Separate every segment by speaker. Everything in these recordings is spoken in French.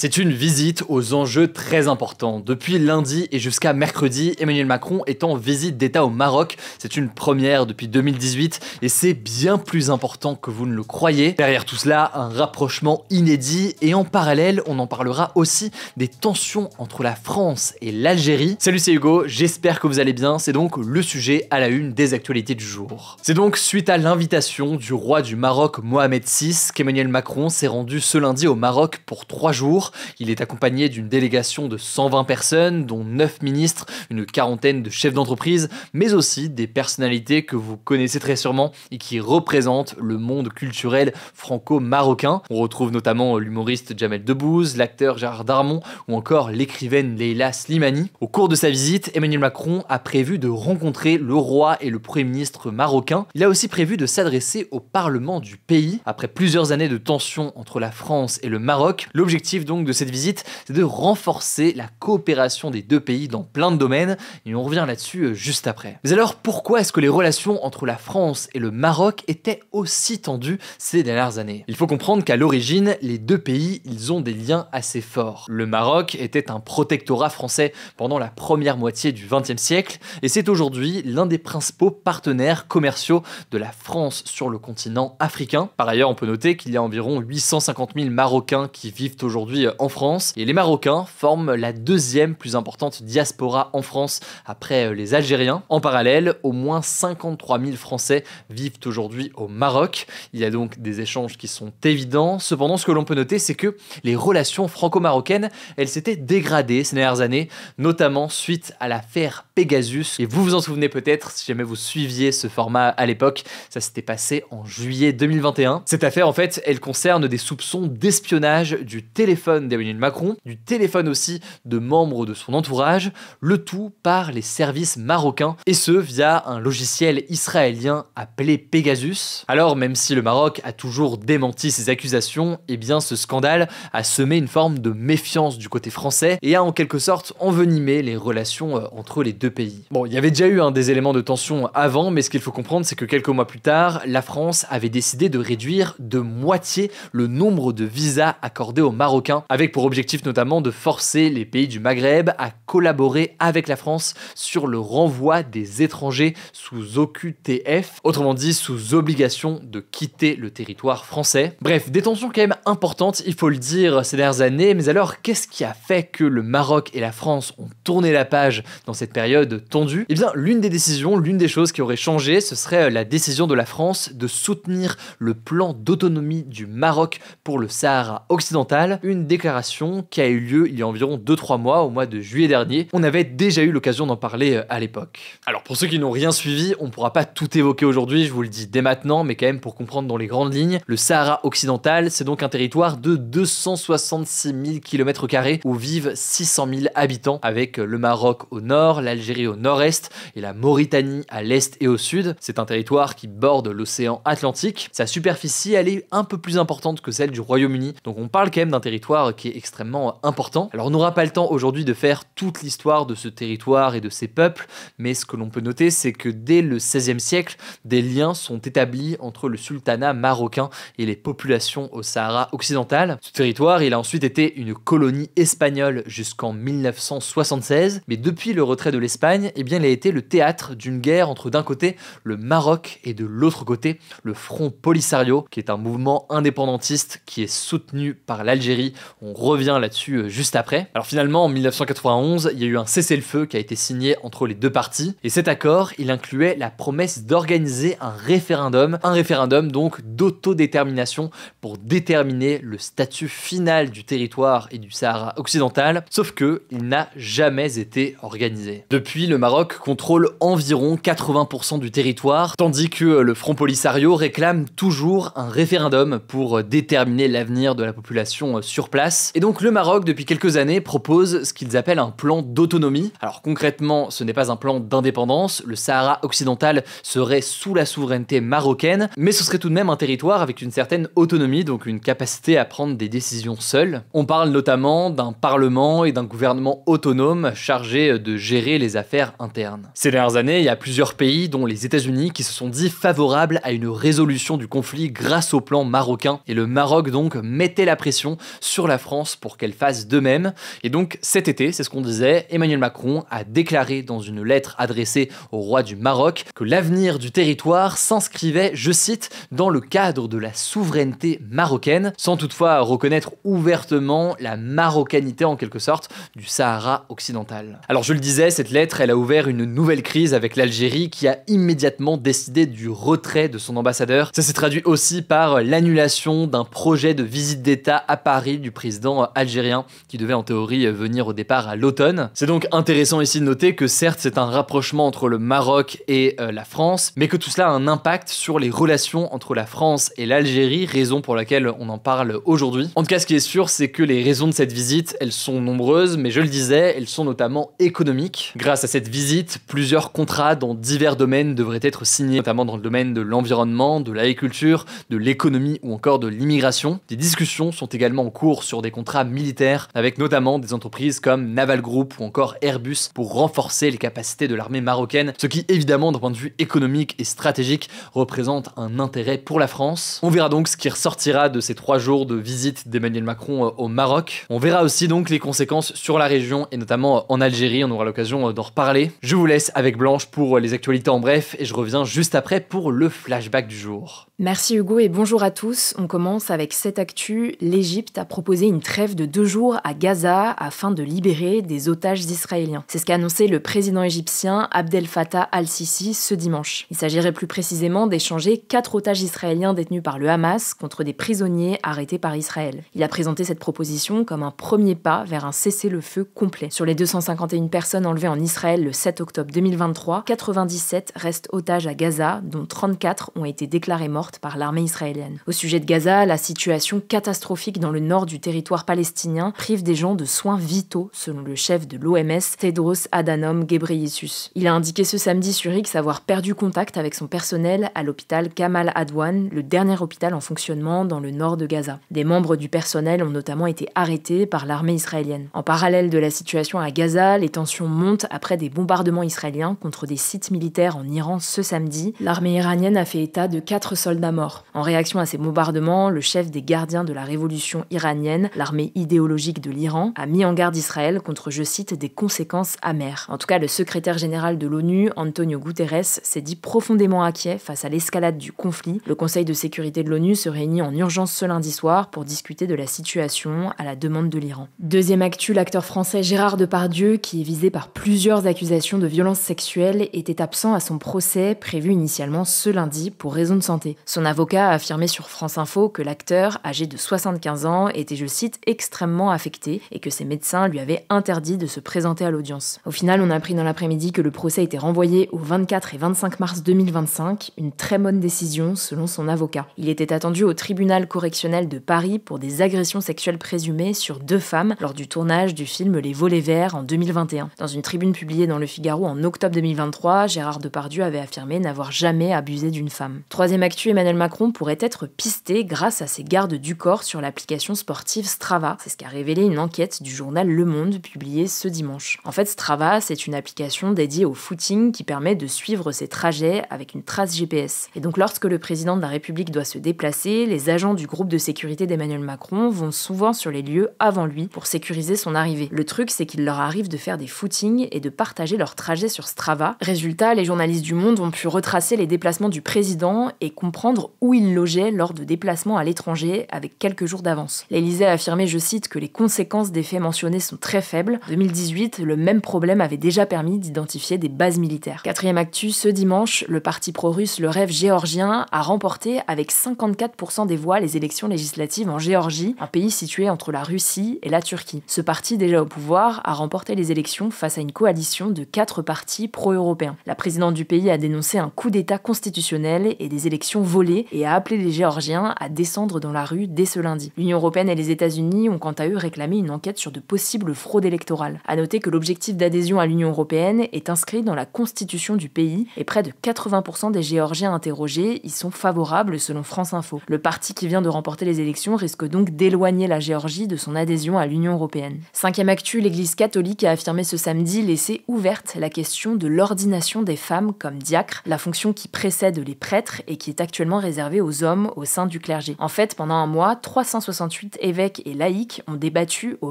Speaker 1: C'est une visite aux enjeux très importants. Depuis lundi et jusqu'à mercredi, Emmanuel Macron est en visite d'État au Maroc. C'est une première depuis 2018 et c'est bien plus important que vous ne le croyez. Derrière tout cela, un rapprochement inédit et en parallèle, on en parlera aussi des tensions entre la France et l'Algérie. Salut, c'est Hugo, j'espère que vous allez bien. C'est donc le sujet à la une des actualités du jour. C'est donc suite à l'invitation du roi du Maroc Mohamed VI qu'Emmanuel Macron s'est rendu ce lundi au Maroc pour trois jours il est accompagné d'une délégation de 120 personnes, dont 9 ministres, une quarantaine de chefs d'entreprise, mais aussi des personnalités que vous connaissez très sûrement et qui représentent le monde culturel franco-marocain. On retrouve notamment l'humoriste Jamel Debbouze, l'acteur Gérard Darmon ou encore l'écrivaine Leila Slimani. Au cours de sa visite, Emmanuel Macron a prévu de rencontrer le roi et le premier ministre marocain. Il a aussi prévu de s'adresser au parlement du pays. Après plusieurs années de tensions entre la France et le Maroc, l'objectif donc de cette visite, c'est de renforcer la coopération des deux pays dans plein de domaines, et on revient là-dessus euh, juste après. Mais alors pourquoi est-ce que les relations entre la France et le Maroc étaient aussi tendues ces dernières années Il faut comprendre qu'à l'origine, les deux pays, ils ont des liens assez forts. Le Maroc était un protectorat français pendant la première moitié du XXe siècle, et c'est aujourd'hui l'un des principaux partenaires commerciaux de la France sur le continent africain. Par ailleurs, on peut noter qu'il y a environ 850 000 Marocains qui vivent aujourd'hui euh, en France. Et les Marocains forment la deuxième plus importante diaspora en France après euh, les Algériens. En parallèle, au moins 53 000 Français vivent aujourd'hui au Maroc. Il y a donc des échanges qui sont évidents. Cependant, ce que l'on peut noter, c'est que les relations franco-marocaines, elles s'étaient dégradées ces dernières années, notamment suite à l'affaire Pegasus. Et vous vous en souvenez peut-être si jamais vous suiviez ce format à l'époque. Ça s'était passé en juillet 2021. Cette affaire, en fait, elle concerne des soupçons d'espionnage du téléphone d'Emmanuel Macron, du téléphone aussi de membres de son entourage, le tout par les services marocains, et ce via un logiciel israélien appelé Pegasus. Alors même si le Maroc a toujours démenti ces accusations, eh bien ce scandale a semé une forme de méfiance du côté français et a en quelque sorte envenimé les relations euh, entre les deux pays. Bon, il y avait déjà eu hein, des éléments de tension avant, mais ce qu'il faut comprendre, c'est que quelques mois plus tard, la France avait décidé de réduire de moitié le nombre de visas accordés aux Marocains avec pour objectif notamment de forcer les pays du Maghreb à collaborer avec la France sur le renvoi des étrangers sous OQTF, autrement dit sous obligation de quitter le territoire français. Bref, des tensions quand même importantes, il faut le dire, ces dernières années, mais alors qu'est-ce qui a fait que le Maroc et la France ont tourné la page dans cette période tendue Eh bien, l'une des décisions, l'une des choses qui aurait changé, ce serait euh, la décision de la France de soutenir le plan d'autonomie du Maroc pour le Sahara occidental, une déclaration qui a eu lieu il y a environ 2-3 mois, au mois de juillet dernier. On avait déjà eu l'occasion d'en parler euh, à l'époque. Alors pour ceux qui n'ont rien suivi, on ne pourra pas tout évoquer aujourd'hui, je vous le dis dès maintenant, mais quand même pour comprendre dans les grandes lignes, le Sahara occidental, c'est donc un territoire de 266 000 km où vivent 600 000 habitants, avec euh, le Maroc au nord, l'Algérie au nord-est et la Mauritanie à l'est et au sud. C'est un territoire qui borde l'océan Atlantique. Sa superficie, elle est un peu plus importante que celle du Royaume-Uni, donc on parle quand même d'un territoire qui est extrêmement important. Alors on n'aura pas le temps aujourd'hui de faire toute l'histoire de ce territoire et de ses peuples, mais ce que l'on peut noter, c'est que dès le 16e siècle, des liens sont établis entre le sultanat marocain et les populations au Sahara occidental. Ce territoire, il a ensuite été une colonie espagnole jusqu'en 1976, mais depuis le retrait de l'Espagne, eh bien, il a été le théâtre d'une guerre entre d'un côté le Maroc et de l'autre côté le Front Polisario, qui est un mouvement indépendantiste qui est soutenu par l'Algérie on revient là-dessus euh, juste après. Alors finalement, en 1991, il y a eu un cessez-le-feu qui a été signé entre les deux parties. Et cet accord, il incluait la promesse d'organiser un référendum. Un référendum donc d'autodétermination pour déterminer le statut final du territoire et du Sahara occidental. Sauf que il n'a jamais été organisé. Depuis, le Maroc contrôle environ 80% du territoire, tandis que le Front Polisario réclame toujours un référendum pour déterminer l'avenir de la population euh, sur place et donc le Maroc, depuis quelques années, propose ce qu'ils appellent un plan d'autonomie. Alors concrètement, ce n'est pas un plan d'indépendance, le Sahara occidental serait sous la souveraineté marocaine, mais ce serait tout de même un territoire avec une certaine autonomie, donc une capacité à prendre des décisions seules. On parle notamment d'un parlement et d'un gouvernement autonome chargé de gérer les affaires internes. Ces dernières années, il y a plusieurs pays, dont les États-Unis, qui se sont dit favorables à une résolution du conflit grâce au plan marocain, et le Maroc donc mettait la pression sur la France pour qu'elle fasse de même. Et donc cet été, c'est ce qu'on disait, Emmanuel Macron a déclaré dans une lettre adressée au roi du Maroc que l'avenir du territoire s'inscrivait, je cite, dans le cadre de la souveraineté marocaine, sans toutefois reconnaître ouvertement la marocanité en quelque sorte du Sahara occidental. Alors je le disais, cette lettre, elle a ouvert une nouvelle crise avec l'Algérie qui a immédiatement décidé du retrait de son ambassadeur. Ça s'est traduit aussi par l'annulation d'un projet de visite d'État à Paris du président algérien qui devait en théorie venir au départ à l'automne. C'est donc intéressant ici de noter que certes c'est un rapprochement entre le Maroc et euh, la France, mais que tout cela a un impact sur les relations entre la France et l'Algérie, raison pour laquelle on en parle aujourd'hui. En tout cas ce qui est sûr c'est que les raisons de cette visite elles sont nombreuses, mais je le disais, elles sont notamment économiques. Grâce à cette visite, plusieurs contrats dans divers domaines devraient être signés, notamment dans le domaine de l'environnement, de l'agriculture, de l'économie ou encore de l'immigration. Des discussions sont également en cours sur des contrats militaires, avec notamment des entreprises comme Naval Group ou encore Airbus pour renforcer les capacités de l'armée marocaine, ce qui évidemment d'un point de vue économique et stratégique représente un intérêt pour la France. On verra donc ce qui ressortira de ces trois jours de visite d'Emmanuel Macron euh, au Maroc. On verra aussi donc les conséquences sur la région et notamment euh, en Algérie, on aura l'occasion euh, d'en reparler. Je vous laisse avec Blanche pour les actualités en bref et je reviens juste après pour le flashback du jour.
Speaker 2: Merci Hugo et bonjour à tous. On commence avec cette actu, l'Égypte a propos une trêve de deux jours à Gaza afin de libérer des otages israéliens. C'est ce qu'a annoncé le président égyptien Abdel Fattah al-Sisi ce dimanche. Il s'agirait plus précisément d'échanger quatre otages israéliens détenus par le Hamas contre des prisonniers arrêtés par Israël. Il a présenté cette proposition comme un premier pas vers un cessez-le-feu complet. Sur les 251 personnes enlevées en Israël le 7 octobre 2023, 97 restent otages à Gaza, dont 34 ont été déclarées mortes par l'armée israélienne. Au sujet de Gaza, la situation catastrophique dans le nord du territoire palestinien prive des gens de soins vitaux, selon le chef de l'OMS, Tedros Adhanom Ghebreyesus. Il a indiqué ce samedi sur X avoir perdu contact avec son personnel à l'hôpital Kamal Adwan, le dernier hôpital en fonctionnement dans le nord de Gaza. Des membres du personnel ont notamment été arrêtés par l'armée israélienne. En parallèle de la situation à Gaza, les tensions montent après des bombardements israéliens contre des sites militaires en Iran ce samedi. L'armée iranienne a fait état de quatre soldats morts. En réaction à ces bombardements, le chef des gardiens de la révolution iranienne l'armée idéologique de l'Iran, a mis en garde Israël contre, je cite, des conséquences amères. En tout cas, le secrétaire général de l'ONU, Antonio Guterres, s'est dit profondément inquiet face à l'escalade du conflit. Le Conseil de sécurité de l'ONU se réunit en urgence ce lundi soir pour discuter de la situation à la demande de l'Iran. Deuxième actu, l'acteur français Gérard Depardieu, qui est visé par plusieurs accusations de violence sexuelles, était absent à son procès prévu initialement ce lundi pour raison de santé. Son avocat a affirmé sur France Info que l'acteur, âgé de 75 ans, était je cite, extrêmement affecté et que ses médecins lui avaient interdit de se présenter à l'audience. Au final, on a appris dans l'après-midi que le procès était renvoyé au 24 et 25 mars 2025, une très bonne décision selon son avocat. Il était attendu au tribunal correctionnel de Paris pour des agressions sexuelles présumées sur deux femmes lors du tournage du film Les Volets Verts en 2021. Dans une tribune publiée dans Le Figaro en octobre 2023, Gérard Depardieu avait affirmé n'avoir jamais abusé d'une femme. Troisième actu, Emmanuel Macron pourrait être pisté grâce à ses gardes du corps sur l'application sportive Strava. C'est ce qu'a révélé une enquête du journal Le Monde publiée ce dimanche. En fait, Strava, c'est une application dédiée au footing qui permet de suivre ses trajets avec une trace GPS. Et donc lorsque le président de la République doit se déplacer, les agents du groupe de sécurité d'Emmanuel Macron vont souvent sur les lieux avant lui pour sécuriser son arrivée. Le truc, c'est qu'il leur arrive de faire des footings et de partager leur trajets sur Strava. Résultat, les journalistes du Monde ont pu retracer les déplacements du président et comprendre où il logeait lors de déplacements à l'étranger avec quelques jours d'avance a affirmé, je cite, que les conséquences des faits mentionnés sont très faibles. En 2018, le même problème avait déjà permis d'identifier des bases militaires. Quatrième actu, ce dimanche, le parti pro-russe Le Rêve géorgien a remporté avec 54% des voix les élections législatives en Géorgie, un pays situé entre la Russie et la Turquie. Ce parti, déjà au pouvoir, a remporté les élections face à une coalition de quatre partis pro-européens. La présidente du pays a dénoncé un coup d'État constitutionnel et des élections volées et a appelé les Géorgiens à descendre dans la rue dès ce lundi. L'Union européenne et les les États-Unis ont quant à eux réclamé une enquête sur de possibles fraudes électorales. À noter que l'objectif d'adhésion à l'Union européenne est inscrit dans la constitution du pays et près de 80% des Géorgiens interrogés y sont favorables selon France Info. Le parti qui vient de remporter les élections risque donc d'éloigner la Géorgie de son adhésion à l'Union européenne. Cinquième actu, l'Église catholique a affirmé ce samedi laisser ouverte la question de l'ordination des femmes comme diacre, la fonction qui précède les prêtres et qui est actuellement réservée aux hommes au sein du clergé. En fait, pendant un mois, 368 évêques et laïcs ont débattu au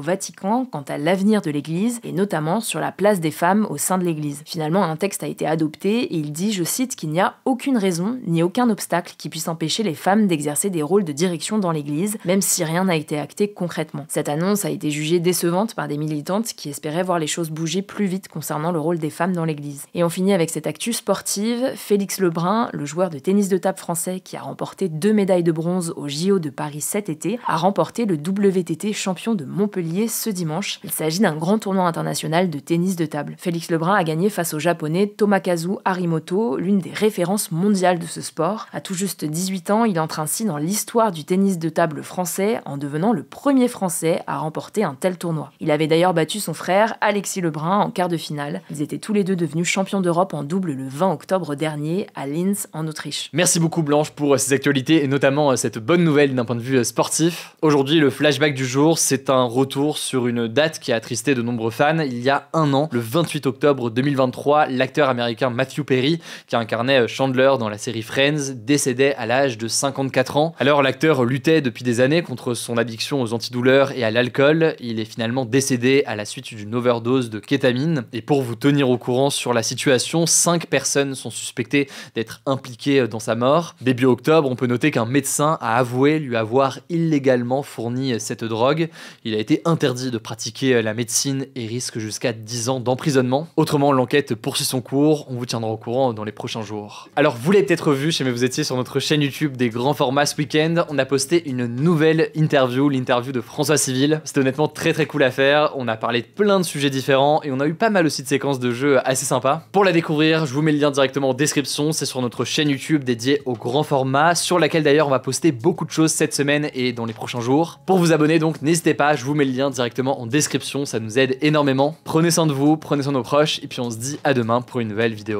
Speaker 2: Vatican quant à l'avenir de l'Église et notamment sur la place des femmes au sein de l'Église. Finalement, un texte a été adopté et il dit, je cite, qu'il n'y a aucune raison ni aucun obstacle qui puisse empêcher les femmes d'exercer des rôles de direction dans l'Église, même si rien n'a été acté concrètement. Cette annonce a été jugée décevante par des militantes qui espéraient voir les choses bouger plus vite concernant le rôle des femmes dans l'Église. Et on finit avec cette actu sportive. Félix Lebrun, le joueur de tennis de table français qui a remporté deux médailles de bronze au JO de Paris cet été, a remporté le WTT champion de Montpellier ce dimanche. Il s'agit d'un grand tournoi international de tennis de table. Félix Lebrun a gagné face au japonais Tomakazu Harimoto, l'une des références mondiales de ce sport. À tout juste 18 ans, il entre ainsi dans l'histoire du tennis de table français en devenant le premier français à remporter un tel tournoi. Il avait d'ailleurs battu son frère Alexis Lebrun en quart de finale. Ils étaient tous les deux devenus champions d'Europe en double le 20 octobre dernier à Linz en Autriche.
Speaker 1: Merci beaucoup Blanche pour euh, ces actualités et notamment euh, cette bonne nouvelle d'un point de vue euh, sportif. Aujourd'hui, le flashback du jour, c'est un retour sur une date qui a attristé de nombreux fans. Il y a un an, le 28 octobre 2023, l'acteur américain Matthew Perry, qui incarnait Chandler dans la série Friends, décédait à l'âge de 54 ans. Alors l'acteur luttait depuis des années contre son addiction aux antidouleurs et à l'alcool. Il est finalement décédé à la suite d'une overdose de kétamine. Et pour vous tenir au courant sur la situation, 5 personnes sont suspectées d'être impliquées dans sa mort. Début octobre, on peut noter qu'un médecin a avoué lui avoir illégalement fourni ni cette drogue. Il a été interdit de pratiquer la médecine et risque jusqu'à 10 ans d'emprisonnement. Autrement, l'enquête poursuit son cours, on vous tiendra au courant dans les prochains jours. Alors vous l'avez peut-être vu, je sais vous étiez sur notre chaîne YouTube des grands formats ce week-end, on a posté une nouvelle interview, l'interview de François Civil. C'était honnêtement très très cool à faire, on a parlé de plein de sujets différents et on a eu pas mal aussi de séquences de jeux assez sympas. Pour la découvrir, je vous mets le lien directement en description, c'est sur notre chaîne YouTube dédiée au grand format, sur laquelle d'ailleurs on va poster beaucoup de choses cette semaine et dans les prochains jours. Pour vous abonner donc, n'hésitez pas, je vous mets le lien directement en description, ça nous aide énormément. Prenez soin de vous, prenez soin de nos proches, et puis on se dit à demain pour une nouvelle vidéo.